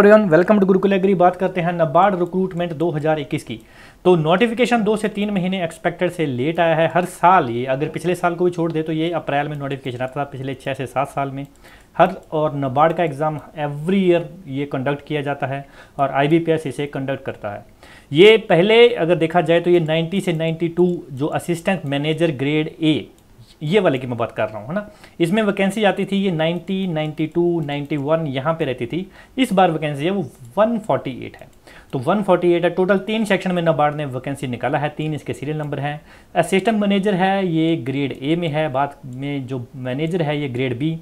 welcome to Gurukul agree बात करते हैं नबार्ड रिक्रूटमेंट 2021 की तो नोटिफिकेशन दो से तीन महीने एक्सपेक्टेड से लेट आया है हर साल ये अगर पिछले साल को भी छोड़ दे तो ये अप्रैल में नोटिफिकेशन आता था पिछले छः से सात साल में हर और नबार्ड का एग्ज़ाम एवरी ईयर ये कंडक्ट किया जाता है और आई इसे कंडक्ट करता है ये पहले अगर देखा जाए तो ये नाइन्टी से नाइन्टी जो असिस्टेंट मैनेजर ग्रेड ए ये वाले की मैं बात कर रहा हूँ है ना इसमें वैकेंसी आती थी ये 90, 92, 91 यहाँ पे रहती थी इस बार वैकेंसी है वो 148 है तो 148 है टोटल तीन सेक्शन में नबार्ड ने वैकेंसी निकाला है तीन इसके सीरियल नंबर हैं असिस्टेंट मैनेजर है ये ग्रेड ए में है बाद में जो मैनेजर है ये ग्रेड बी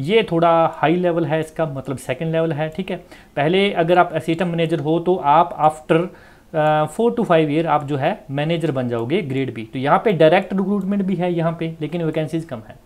ये थोड़ा हाई लेवल है इसका मतलब सेकेंड लेवल है ठीक है पहले अगर आप असिस्टेंट मैनेजर हो तो आप after four two five year आप जो है मैनेजर बन जाओगे ग्रेड बी तो यहाँ पे डायरेक्ट रिक्रूटमेंट भी है यहाँ पे लेकिन वैकेंसीज कम है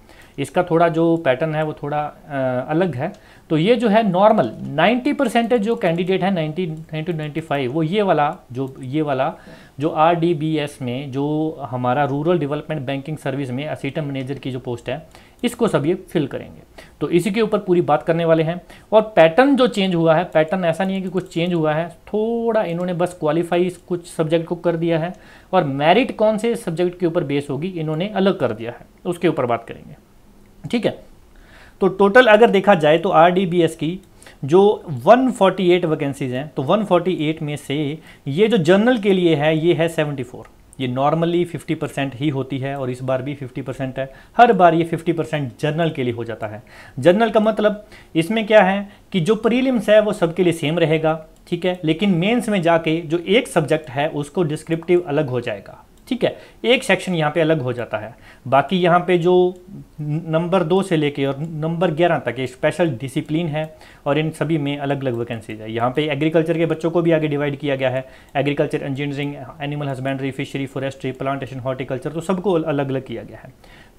इसका थोड़ा जो पैटर्न है वो थोड़ा आ, अलग है तो ये जो है नॉर्मल 90 परसेंटेज जो कैंडिडेट है 90 टू नाइन्टी फाइव वो ये वाला जो ये वाला जो आर डी बी एस में जो हमारा रूरल डेवलपमेंट बैंकिंग सर्विस में असिस्टेंट मैनेजर की जो पोस्ट है इसको सब ये फिल करेंगे तो इसी के ऊपर पूरी बात करने वाले हैं और पैटर्न जो चेंज हुआ है पैटर्न ऐसा नहीं है कि कुछ चेंज हुआ है थोड़ा इन्होंने बस क्वालिफाई कुछ सब्जेक्ट को कर दिया है और मेरिट कौन से सब्जेक्ट के ऊपर बेस होगी इन्होंने अलग कर दिया है उसके ऊपर बात करेंगे ठीक है तो टोटल अगर देखा जाए तो आर की जो 148 वैकेंसीज हैं तो 148 में से ये जो जनरल के लिए है ये है 74 ये नॉर्मली 50 परसेंट ही होती है और इस बार भी 50 परसेंट है हर बार ये 50 परसेंट जर्नल के लिए हो जाता है जर्नल का मतलब इसमें क्या है कि जो प्रीलिम्स है वो सबके लिए सेम रहेगा ठीक है लेकिन मेंस में जाके जो एक सब्जेक्ट है उसको डिस्क्रिप्टिव अलग हो जाएगा ठीक है एक सेक्शन यहाँ पे अलग हो जाता है बाकी यहाँ पे जो नंबर दो से लेके और नंबर ग्यारह तक ये स्पेशल डिसिप्लिन है और इन सभी में अलग अलग वैकेंसीज है यहाँ पे एग्रीकल्चर के बच्चों को भी आगे डिवाइड किया गया है agriculture engineering animal husbandry fishery forestry plantation horticulture तो सबको अलग अलग किया गया है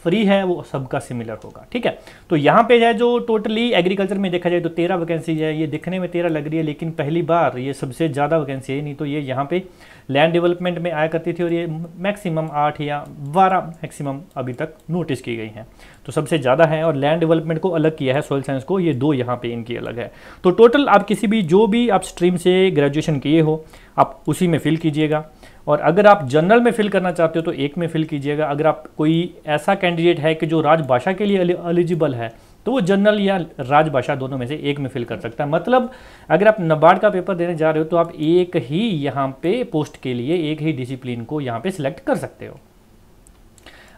फ्री है वो सबका सिमिलर होगा ठीक है तो यहाँ पे है जो टोटली एग्रीकल्चर में देखा जाए तो तेरह वैकेंसीज है ये दिखने में तेरह लग रही है लेकिन पहली बार ये सबसे ज़्यादा वैकेंसी है नहीं तो ये यहाँ पे लैंड डेवलपमेंट में आया करती थी और ये मैक्सिमम आठ या बारह मैक्सिमम अभी तक नोटिस की गई हैं तो सबसे ज़्यादा है और लैंड डेवलपमेंट को अलग किया है सोयल साइंस को ये दो यहाँ पर इनकी अलग है तो टोटल आप किसी भी जो भी आप स्ट्रीम से ग्रेजुएशन किए हो आप उसी में फिल कीजिएगा और अगर आप जनरल में फिल करना चाहते हो तो एक में फिल कीजिएगा अगर आप कोई ऐसा कैंडिडेट है कि जो राजभाषा के लिए एलिजिबल है तो वो जनरल या राजभाषा दोनों में से एक में फिल कर सकता है मतलब अगर आप नबार्ड का पेपर देने जा रहे हो तो आप एक ही यहाँ पे पोस्ट के लिए एक ही डिसिप्लिन को यहाँ पे सिलेक्ट कर सकते हो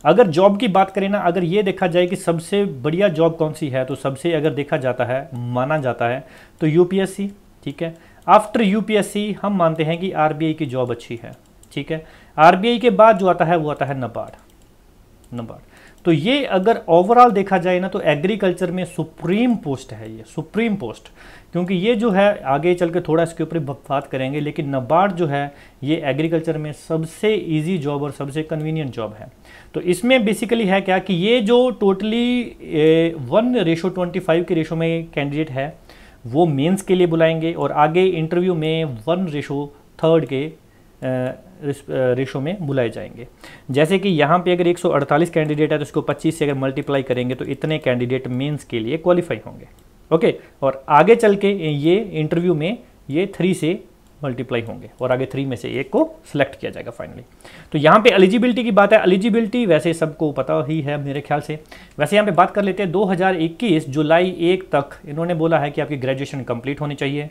अगर जॉब की बात करें ना अगर ये देखा जाए कि सबसे बढ़िया जॉब कौन सी है तो सबसे अगर देखा जाता है माना जाता है तो यूपीएससी ठीक है आफ्टर यूपीएससी हम मानते हैं कि आरबीआई की जॉब अच्छी है ठीक है आरबीआई के बाद जो आता है वो आता है नबार्ड नबार्ड तो ये अगर ओवरऑल देखा जाए ना तो एग्रीकल्चर में सुप्रीम पोस्ट है ये सुप्रीम पोस्ट क्योंकि ये जो है आगे चल के थोड़ा इसके ऊपर बात करेंगे लेकिन नबार्ड जो है ये एग्रीकल्चर में सबसे इजी जॉब और सबसे कन्वीनियंट जॉब है तो इसमें बेसिकली है क्या कि ये जो totally one ratio twenty five के रेशो में कैंडिडेट है वो मेंस के लिए बुलाएंगे और आगे इंटरव्यू में वन रेशो थर्ड के रेशो में बुलाए जाएंगे जैसे कि यहाँ पे अगर 148 कैंडिडेट है तो इसको 25 से अगर मल्टीप्लाई करेंगे तो इतने कैंडिडेट मेंस के लिए क्वालिफाई होंगे ओके और आगे चल के ये इंटरव्यू में ये थ्री से मल्टीप्लाई होंगे और आगे थ्री में से एक को सिलेक्ट किया जाएगा फाइनली तो यहाँ पे एलिजिबिलिटी की बात है एलिजिबिलिटी वैसे सबको पता ही है मेरे ख्याल से वैसे यहाँ पे बात कर लेते हैं 2021 जुलाई एक तक इन्होंने बोला है कि आपकी ग्रेजुएशन कंप्लीट होनी चाहिए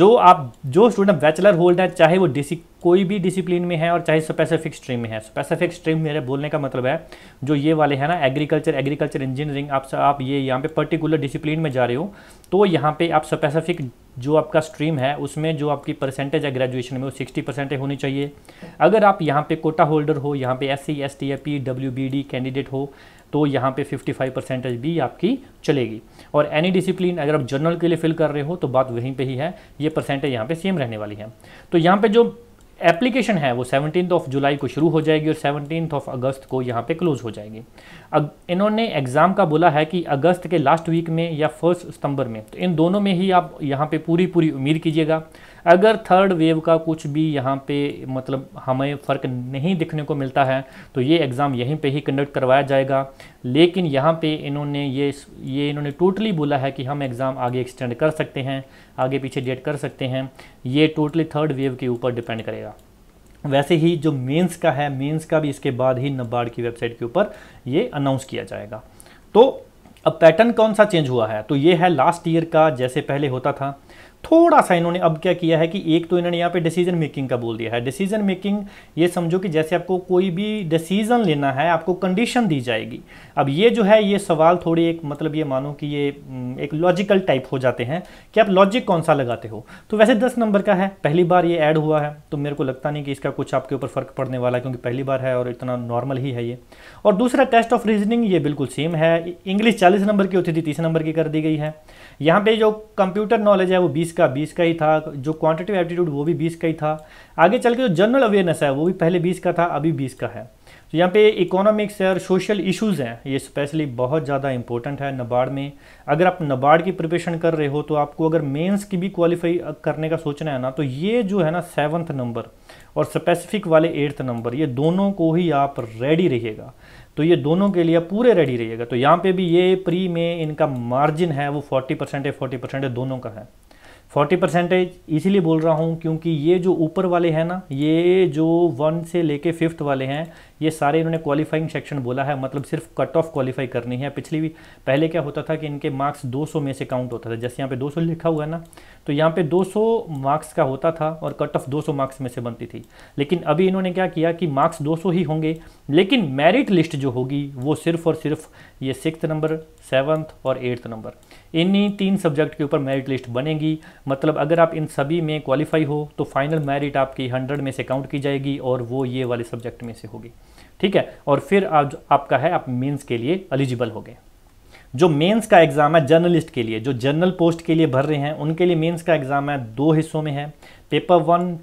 जो आप जो स्टूडेंट बैचलर होल्ड है चाहे वो डिसी कोई भी डिसिप्लिन में है और चाहे स्पेसिफिक स्ट्रीम में है स्पेसिफिक स्ट्रीम मेरे बोलने का मतलब है जो ये वाले हैं ना एग्रीकल्चर एग्रीकल्चर इंजीनियरिंग आप आप ये यहाँ पे पर्टिकुलर डिसिप्लिन में जा रहे हो तो यहाँ पे आप स्पेसिफिक जो आपका स्ट्रीम है उसमें जो आपकी परसेंटेज है ग्रेजुएशन में वो 60 परसेंटेज होनी चाहिए अगर आप यहाँ पे कोटा होल्डर हो यहाँ पे एस सी एस टी या P W B D candidate हो तो यहाँ पे 55 परसेंटेज भी आपकी चलेगी और एनी डिसिप्लिन अगर आप जनरल के लिए फिल कर रहे हो तो बात वहीं पे ही है ये परसेंटेज यहाँ पे सेम रहने वाली है तो यहाँ पे जो एप्लीकेशन है वो सेवनटीन ऑफ जुलाई को शुरू हो जाएगी और सेवनटीन ऑफ अगस्त को यहाँ पे क्लोज हो जाएगी अब इन्होंने एग्ज़ाम का बोला है कि अगस्त के लास्ट वीक में या फर्स्ट सितंबर में तो इन दोनों में ही आप यहाँ पे पूरी पूरी उम्मीद कीजिएगा अगर थर्ड वेव का कुछ भी यहाँ पे मतलब हमें फ़र्क नहीं दिखने को मिलता है तो ये एग्ज़ाम यहीं पे ही कंडक्ट करवाया जाएगा लेकिन यहाँ पे इन्होंने ये ये इन्होंने टोटली बोला है कि हम एग्ज़ाम आगे एक्सटेंड कर सकते हैं आगे पीछे डेट कर सकते हैं ये टोटली थर्ड वेव के ऊपर डिपेंड करेगा वैसे ही जो मेन्स का है मेन्स का भी इसके बाद ही नबार्ड की वेबसाइट के ऊपर ये अनाउंस किया जाएगा तो अब पैटर्न कौन सा चेंज हुआ है तो ये है लास्ट ईयर का जैसे पहले होता था थोड़ा सा इन्होंने अब क्या किया है कि एक तो इन्होंने यहाँ पे डिसीजन मेकिंग का बोल दिया है डिसीजन मेकिंग ये समझो कि जैसे आपको कोई भी डिसीजन लेना है आपको कंडीशन दी जाएगी अब ये जो है ये सवाल थोड़ी एक मतलब ये मानो कि ये हम्म, एक लॉजिकल टाइप हो जाते हैं कि आप लॉजिक कौन सा लगाते हो तो वैसे दस नंबर का है पहली बार ये ऐड हुआ है तो मेरे को लगता नहीं कि इसका कुछ आपके ऊपर फर्क पड़ने वाला है क्योंकि पहली बार है और इतना नॉर्मल ही है ये और दूसरा टेस्ट ऑफ रीजनिंग ये बिल्कुल सेम है इंग्लिश चालीस नंबर की होती थी तीस नंबर की कर दी गई है यहाँ पे जो कंप्यूटर नॉलेज है वो 20 का 20 का ही था जो क्वांटिटिव एप्टीट्यूड वो भी 20 का ही था आगे चल के जो जनरल अवेयरनेस है वो भी पहले 20 का था अभी 20 का है तो यहाँ पे इकोनॉमिक्स और सोशल इश्यूज हैं ये स्पेशली बहुत ज़्यादा इंपॉर्टेंट है नबार्ड में अगर आप नबार्ड की प्रिपरेशन कर रहे हो तो आपको अगर मेन्स की भी क्वालिफाई करने का सोचना है ना तो ये जो है ना सेवन्थ नंबर और स्पेसिफिक वाले एट्थ नंबर ये दोनों को ही आप रेडी रहिएगा तो ये दोनों के लिए पूरे रेडी रहिएगा तो यहाँ पे भी ये प्री में इनका मार्जिन है वो 40 परसेंट है 40 परसेंट है दोनों का है 40 परसेंटेज इसीलिए बोल रहा हूँ क्योंकि ये जो ऊपर वाले हैं ना ये जो वन से लेके फिफ्थ वाले हैं ये सारे इन्होंने क्वालिफाइंग सेक्शन बोला है मतलब सिर्फ कट ऑफ क्वालिफाई करनी है पिछली भी पहले क्या होता था कि इनके मार्क्स 200 में से काउंट होता था जैसे यहाँ पे 200 लिखा हुआ है ना तो यहाँ पे 200 मार्क्स का होता था और कट ऑफ 200 मार्क्स में से बनती थी लेकिन अभी इन्होंने क्या किया कि मार्क्स 200 ही होंगे लेकिन मेरिट लिस्ट जो होगी वो सिर्फ और सिर्फ ये सिक्स नंबर सेवन्थ और एट्थ नंबर इन्हीं तीन सब्जेक्ट के ऊपर मेरिट लिस्ट बनेगी मतलब अगर आप इन सभी में क्वालिफाई हो तो फाइनल मेरिट आपकी हंड्रेड में से काउंट की जाएगी और वो ये वाले सब्जेक्ट में से होगी ठीक है और फिर आप आपका है आप मेंस के लिए एलिजिबल हो गए जो मेंस का एग्ज़ाम है जर्नलिस्ट के लिए जो जर्नल पोस्ट के लिए भर रहे हैं उनके लिए मेन्स का एग्ज़ाम है दो हिस्सों में है पेपर वन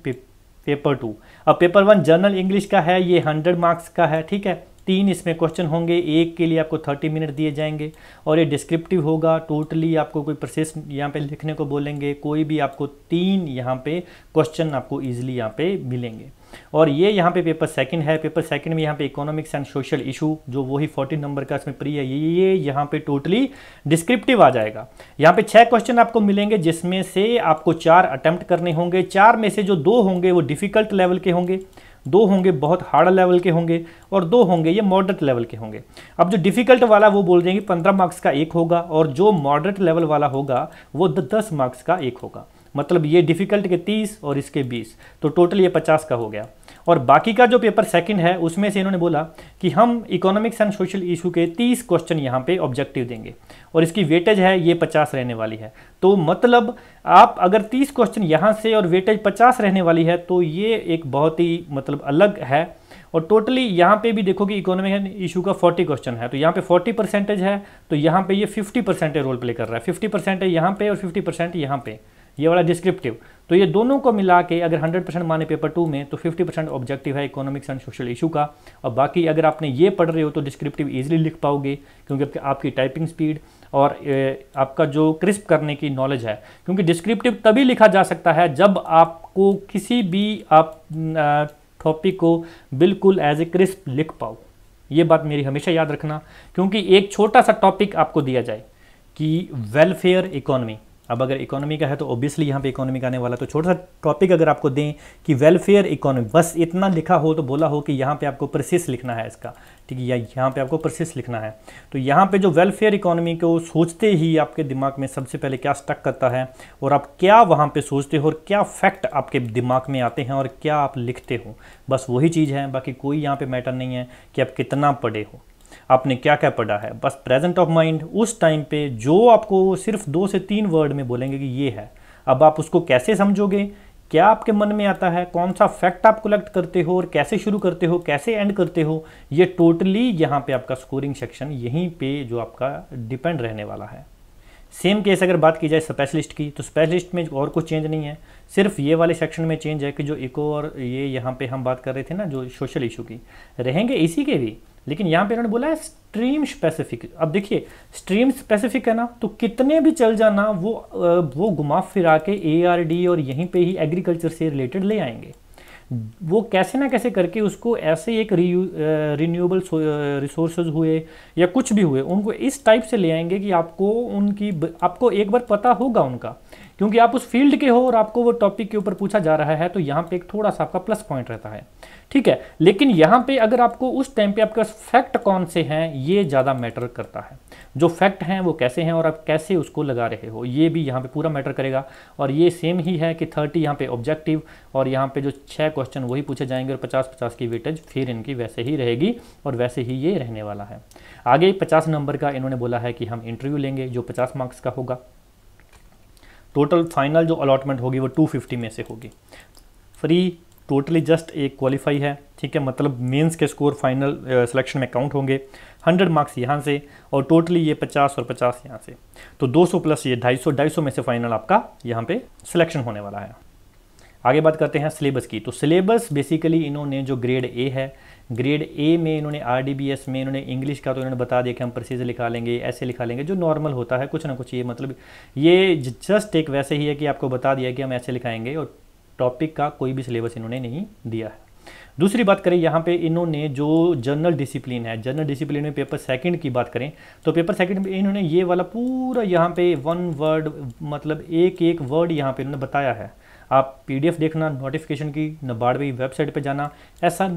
पेपर टू अब पेपर वन जर्नल इंग्लिश का है ये हंड्रेड मार्क्स का है ठीक है तीन इसमें क्वेश्चन होंगे एक के लिए आपको थर्टी मिनट दिए जाएंगे और ये डिस्क्रिप्टिव होगा टोटली आपको कोई प्रोसेस यहाँ पे लिखने को बोलेंगे कोई भी आपको तीन यहाँ पे क्वेश्चन आपको ईजिली यहाँ पे मिलेंगे और ये यहाँ पे पेपर सेकंड है पेपर सेकंड में यहाँ पे इकोनॉमिक्स एंड सोशल इशू जो वही फोर्टीन नंबर का इसमें प्रिय है ये यहाँ पे टोटली डिस्क्रिप्टिव आ जाएगा यहाँ पे छह क्वेश्चन आपको मिलेंगे जिसमें से आपको चार अटेम्प्ट करने होंगे चार में से जो दो होंगे वो डिफिकल्ट लेवल के होंगे दो होंगे बहुत हार्ड लेवल के होंगे और दो होंगे ये मॉडरेट लेवल के होंगे अब जो डिफिकल्ट वाला वो बोल देंगे पंद्रह मार्क्स का एक होगा और जो मॉडरेट लेवल वाला होगा वो दस मार्क्स का एक होगा मतलब ये डिफ़िकल्ट के तीस और इसके बीस तो टोटल ये पचास का हो गया और बाकी का जो पेपर सेकंड है उसमें से इन्होंने बोला कि हम इकोनॉमिक्स एंड सोशल इशू के 30 क्वेश्चन यहाँ पे ऑब्जेक्टिव देंगे और इसकी वेटेज है ये 50 रहने वाली है तो मतलब आप अगर 30 क्वेश्चन यहाँ से और वेटेज 50 रहने वाली है तो ये एक बहुत ही मतलब अलग है और टोटली यहाँ पे भी देखो कि इकोनॉमिक इशू का 40 क्वेश्चन है तो यहाँ पे 40 परसेंटेज है तो यहाँ पे ये 50 परसेंटेज रोल प्ले कर रहा है 50 परसेंटेज यहाँ पे और 50 परसेंट यहाँ पे ये वाला डिस्क्रिप्टिव तो ये दोनों को मिला के अगर 100 परसेंट माने पेपर टू में तो 50 परसेंट ऑब्जेक्टिव है इकोनॉमिक्स एंड सोशल इशू का और बाकी अगर आपने ये पढ़ रहे हो तो डिस्क्रिप्टिव ईजिली लिख पाओगे क्योंकि आपकी टाइपिंग स्पीड और आपका जो क्रिस्प करने की नॉलेज है क्योंकि डिस्क्रिप्टिव तभी लिखा जा सकता है जब आपको किसी भी आप टॉपिक को बिल्कुल एज ए क्रिस्प लिख पाओ ये बात मेरी हमेशा याद रखना क्योंकि एक छोटा सा टॉपिक आपको दिया जाए कि वेलफेयर इकोनॉमी अब अगर इकोनॉमी का है तो ऑब्वियसली यहाँ पे इकोनॉमी का आने वाला तो छोटा सा टॉपिक अगर आपको दें कि वेलफेयर इकोनॉमी बस इतना लिखा हो तो बोला हो कि यहाँ पे आपको प्रसिस लिखना है इसका ठीक है या यहाँ पे आपको प्रसिस लिखना है तो यहाँ पे जो वेलफेयर इकोनॉमी को सोचते ही आपके दिमाग में सबसे पहले क्या स्टक करता है और आप क्या वहाँ पर सोचते हो और क्या फैक्ट आपके दिमाग में आते हैं और क्या आप लिखते हो बस वही चीज़ है बाकी कोई यहाँ पर मैटर नहीं है कि आप कितना पढ़े हो आपने क्या क्या पढ़ा है बस प्रेजेंट ऑफ माइंड उस टाइम पे जो आपको सिर्फ दो से तीन वर्ड में बोलेंगे कि ये है अब आप उसको कैसे समझोगे क्या आपके मन में आता है कौन सा फैक्ट आप कलेक्ट करते हो और कैसे शुरू करते हो कैसे एंड करते हो ये टोटली यहाँ पे आपका स्कोरिंग सेक्शन यहीं पे जो आपका डिपेंड रहने वाला है सेम केस अगर बात की जाए स्पेशलिस्ट की तो स्पेशलिस्ट में और कुछ चेंज नहीं है सिर्फ ये वाले सेक्शन में चेंज है कि जो इको और ये यहाँ पे हम बात कर रहे थे ना जो सोशल इशू की रहेंगे इसी के भी लेकिन यहाँ पे इन्होंने बोला है स्ट्रीम स्पेसिफिक अब देखिए स्ट्रीम स्पेसिफिक है ना तो कितने भी चल जाना वो वो घुमा फिरा के ए आर डी और यहीं पे ही एग्रीकल्चर से रिलेटेड ले आएंगे वो कैसे ना कैसे करके उसको ऐसे एक रिन्यूएबल रिसोर्स हुए या कुछ भी हुए उनको इस टाइप से ले आएंगे कि आपको उनकी आपको एक बार पता होगा उनका क्योंकि आप उस फील्ड के हो और आपको वो टॉपिक के ऊपर पूछा जा रहा है तो यहाँ पे एक थोड़ा सा आपका प्लस पॉइंट रहता है ठीक है लेकिन यहाँ पे अगर आपको उस टाइम पे आपके पास फैक्ट कौन से हैं ये ज़्यादा मैटर करता है जो फैक्ट हैं वो कैसे हैं और आप कैसे उसको लगा रहे हो ये भी यहाँ पे पूरा मैटर करेगा और ये सेम ही है कि थर्टी यहाँ पे ऑब्जेक्टिव और यहाँ पे जो छः क्वेश्चन वही पूछे जाएंगे और पचास पचास की वेटेज फिर इनकी वैसे ही रहेगी और वैसे ही ये रहने वाला है आगे पचास नंबर का इन्होंने बोला है कि हम इंटरव्यू लेंगे जो पचास मार्क्स का होगा टोटल फाइनल जो अलॉटमेंट होगी वो टू में से होगी फ्री टोटली जस्ट एक क्वालिफाई है ठीक है मतलब मेंस के स्कोर फाइनल सिलेक्शन में काउंट होंगे 100 मार्क्स यहाँ से और टोटली ये 50 और 50 यहाँ से तो 200 प्लस ये 250 250 में से फाइनल आपका यहाँ पे सिलेक्शन होने वाला है आगे बात करते हैं सिलेबस की तो सिलेबस बेसिकली इन्होंने जो ग्रेड ए है ग्रेड ए में इन्होंने आर में इन्होंने इंग्लिश का तो इन्होंने बता दिया कि हम प्रसिद्ध लिखा लेंगे ऐसे लिखा लेंगे जो नॉर्मल होता है कुछ ना कुछ ये मतलब ये जस्ट एक वैसे ही है कि आपको बता दिया कि हम ऐसे लिखाएंगे और टॉपिक का कोई भी सिलेबस इन्होंने नहीं दिया है दूसरी बात करें यहाँ पे इन्होंने जो जनरल डिसिप्लिन है जर्नल डिसिप्लिन में पेपर सेकंड की बात करें तो पेपर सेकंड में इन्होंने ये वाला पूरा यहाँ पे वन वर्ड मतलब एक एक वर्ड यहाँ पे इन्होंने बताया है आप पीडीएफ देखना नोटिफिकेशन की नबाड़वी वेबसाइट पे जाना ऐसा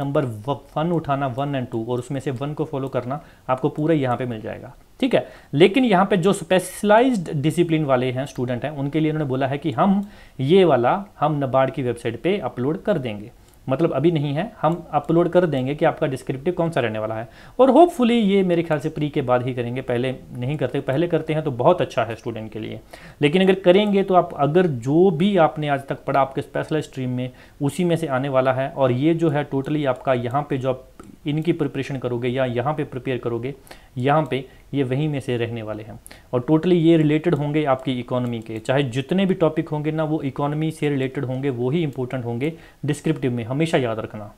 नंबर वन उठाना वन एंड टू और उसमें से वन को फॉलो करना आपको पूरा यहाँ पर मिल जाएगा ठीक है लेकिन यहाँ पे जो स्पेशलाइज्ड डिसिप्लिन वाले हैं स्टूडेंट हैं उनके लिए उन्होंने बोला है कि हम ये वाला हम नबार्ड की वेबसाइट पे अपलोड कर देंगे मतलब अभी नहीं है हम अपलोड कर देंगे कि आपका डिस्क्रिप्टिव कौन सा रहने वाला है और होपफुली ये मेरे ख्याल से प्री के बाद ही करेंगे पहले नहीं करते पहले करते हैं तो बहुत अच्छा है स्टूडेंट के लिए लेकिन अगर करेंगे तो आप अगर जो भी आपने आज तक पढ़ा आपके स्पेशलाइज स्ट्रीम में उसी में से आने वाला है और ये जो है टोटली आपका यहाँ पर जो आप इनकी प्रिपरेशन करोगे या यहाँ पे प्रिपेयर करोगे यहाँ पे ये वहीं में से रहने वाले हैं और टोटली ये रिलेटेड होंगे आपकी इकोनॉमी के चाहे जितने भी टॉपिक होंगे ना वो इकोनॉमी से रिलेटेड होंगे वो ही इंपॉर्टेंट होंगे डिस्क्रिप्टिव में हमेशा याद रखना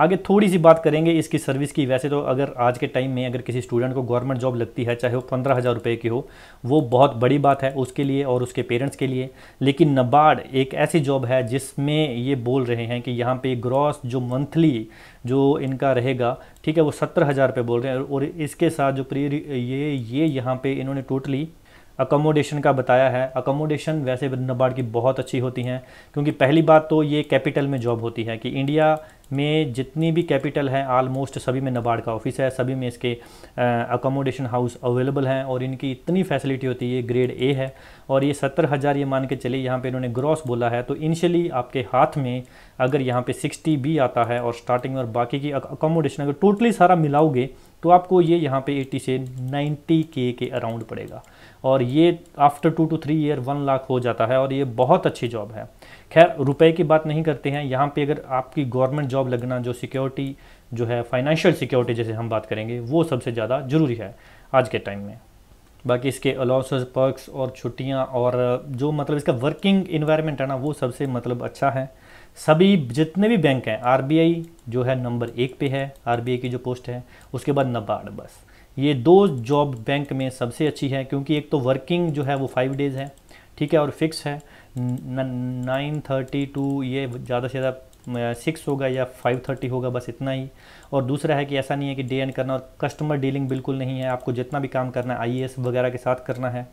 आगे थोड़ी सी बात करेंगे इसकी सर्विस की वैसे तो अगर आज के टाइम में अगर किसी स्टूडेंट को गवर्नमेंट जॉब लगती है चाहे वो पंद्रह हज़ार रुपये की हो वो बहुत बड़ी बात है उसके लिए और उसके पेरेंट्स के लिए लेकिन नबार्ड एक ऐसी जॉब है जिसमें ये बोल रहे हैं कि यहाँ पे ग्रॉस जो मंथली जो इनका रहेगा ठीक है वो सत्तर हज़ार रुपये बोल रहे हैं और इसके साथ जो प्री ये ये यहाँ पर इन्होंने टोटली अकोमोडेशन का बताया है अकोमोडेशन वैसे नबार्ड की बहुत अच्छी होती हैं क्योंकि पहली बात तो ये कैपिटल में जॉब होती है कि इंडिया में जितनी भी कैपिटल है ऑलमोस्ट सभी में नबार्ड का ऑफिस है सभी में इसके अकोमोडेशन हाउस अवेलेबल हैं और इनकी इतनी फैसिलिटी होती है ग्रेड ए है और ये सत्तर हज़ार ये मान के चले यहाँ पे इन्होंने ग्रॉस बोला है तो इनिशियली आपके हाथ में अगर यहाँ पे सिक्सटी भी आता है और स्टार्टिंग और बाकी की अकोमोडेशन अगर टोटली सारा मिलाओगे तो आपको ये यहाँ पर एट्टी से नाइन्टी के के अराउंड पड़ेगा और ये after two two three year one lakh हो जाता है और ये बहुत अच्छी जॉब है खैर रुपए की बात नहीं करते हैं यहाँ पे अगर आपकी गवर्नमेंट जॉब लगना जो सिक्योरिटी जो है फाइनेंशियल सिक्योरिटी जैसे हम बात करेंगे वो सबसे ज़्यादा ज़रूरी है आज के टाइम में बाकी इसके अलाउंसेस पर्क्स और छुट्टियाँ और जो मतलब इसका वर्किंग इन्वायरमेंट है ना वो सबसे मतलब अच्छा है सभी जितने भी बैंक हैं आर जो है नंबर एक पे है आर की जो पोस्ट है उसके बाद नबार्ड बस ये दो जॉब बैंक में सबसे अच्छी है क्योंकि एक तो वर्किंग जो है वो फाइव डेज़ है ठीक है और फिक्स है नाइन थर्टी टू ये ज़्यादा से ज़्यादा सिक्स होगा या फाइव थर्टी होगा बस इतना ही और दूसरा है कि ऐसा नहीं है कि डे एंड करना और कस्टमर डीलिंग बिल्कुल नहीं है आपको जितना भी काम करना है आई वगैरह के साथ करना है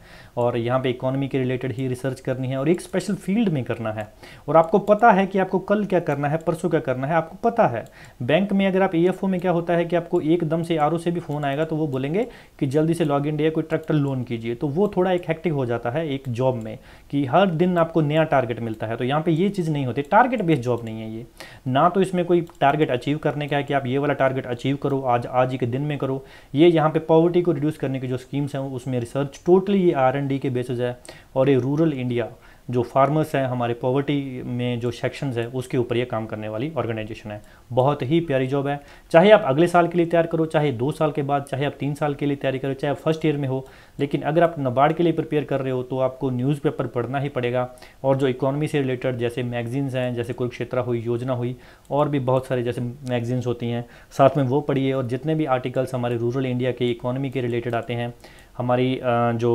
और यहाँ पर इकोनॉमी के रिलेटेड ही रिसर्च करनी है और एक स्पेशल फील्ड में करना है और आपको पता है कि आपको कल क्या करना है परसों क्या करना है आपको पता है बैंक में अगर आप ई में क्या होता है कि आपको एकदम से आर से भी फ़ोन आएगा तो वो बोलेंगे कि जल्दी से लॉग इन डे कोई ट्रैक्टर लोन कीजिए तो वो थोड़ा एक हैक्टिक हो जाता है एक जॉब में कि हर दिन आपको नया टारगेट मिलता है तो यहाँ पे ये चीज़ नहीं होती टारगेट बेस्ड जॉब नहीं है ये ना तो इसमें कोई टारगेट अचीव करने का है कि आप ये वाला टारगेट अचीव करो आज आज ही के दिन में करो ये यहाँ पे पॉवर्टी को रिड्यूस करने की जो स्कीम्स हैं उसमें रिसर्च टोटली ये आर के बेसिस है और ये रूरल इंडिया जो फार्मर्स हैं हमारे पॉवर्टी में जो सेक्शंस है उसके ऊपर ये काम करने वाली ऑर्गेनाइजेशन है बहुत ही प्यारी जॉब है चाहे आप अगले साल के लिए तैयार करो चाहे दो साल के बाद चाहे आप तीन साल के लिए तैयारी करो चाहे आप फर्स्ट ईयर में हो लेकिन अगर आप नबार्ड के लिए प्रिपेयर कर रहे हो तो आपको न्यूज़पेपर पढ़ना ही पड़ेगा और जो इकोनॉमी से रिलेटेड जैसे मैगजीन्स हैं जैसे कुरुक्षेत्रा हुई योजना हुई और भी बहुत सारे जैसे मैगजीन्स होती हैं साथ में वो पढ़िए और जितने भी आर्टिकल्स हमारे रूरल इंडिया के इकोनॉमी के रिलेटेड आते हैं हमारी जो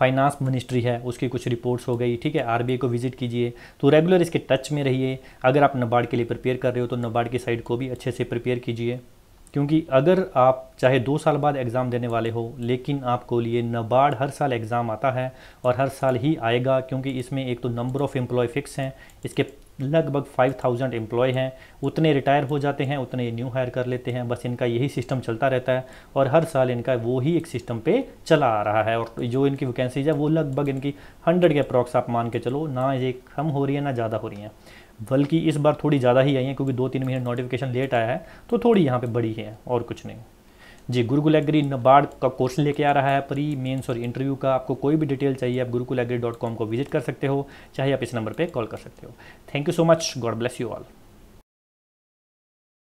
फाइनेंस मिनिस्ट्री है उसकी कुछ रिपोर्ट्स हो गई ठीक है आरबीआई को विजिट कीजिए तो रेगुलर इसके टच में रहिए अगर आप नबार्ड के लिए प्रिपेयर कर रहे हो तो नबार्ड की साइड को भी अच्छे से प्रिपेयर कीजिए क्योंकि अगर आप चाहे दो साल बाद एग्ज़ाम देने वाले हो लेकिन आपको लिए नबार्ड हर साल एग्ज़ाम आता है और हर साल ही आएगा क्योंकि इसमें एक तो नंबर ऑफ़ एम्प्लॉय फिक्स हैं इसके लगभग 5000 एम्प्लॉय हैं उतने रिटायर हो जाते हैं उतने न्यू हायर कर लेते हैं बस इनका यही सिस्टम चलता रहता है और हर साल इनका वो ही एक सिस्टम पे चला आ रहा है और जो इनकी वैकेंसीज है वो लगभग इनकी हंड्रेड के अप्रॉक्स आप मान के चलो ना ये कम हो रही है ना ज़्यादा हो रही हैं बल्कि इस बार थोड़ी ज़्यादा ही आई हैं क्योंकि दो तीन महीने नोटिफिकेशन लेट आया है तो थोड़ी यहाँ पर बड़ी है और कुछ नहीं जी गुरुकुल एग्री नबार्ड का क्वेश्चन लेके आ रहा है प्री मेंस और इंटरव्यू का आपको कोई भी डिटेल चाहिए आप गुरुकुल एग्री डॉट कॉम को विजिट कर सकते हो चाहे आप इस नंबर पर कॉल कर सकते हो thank you so much God bless you all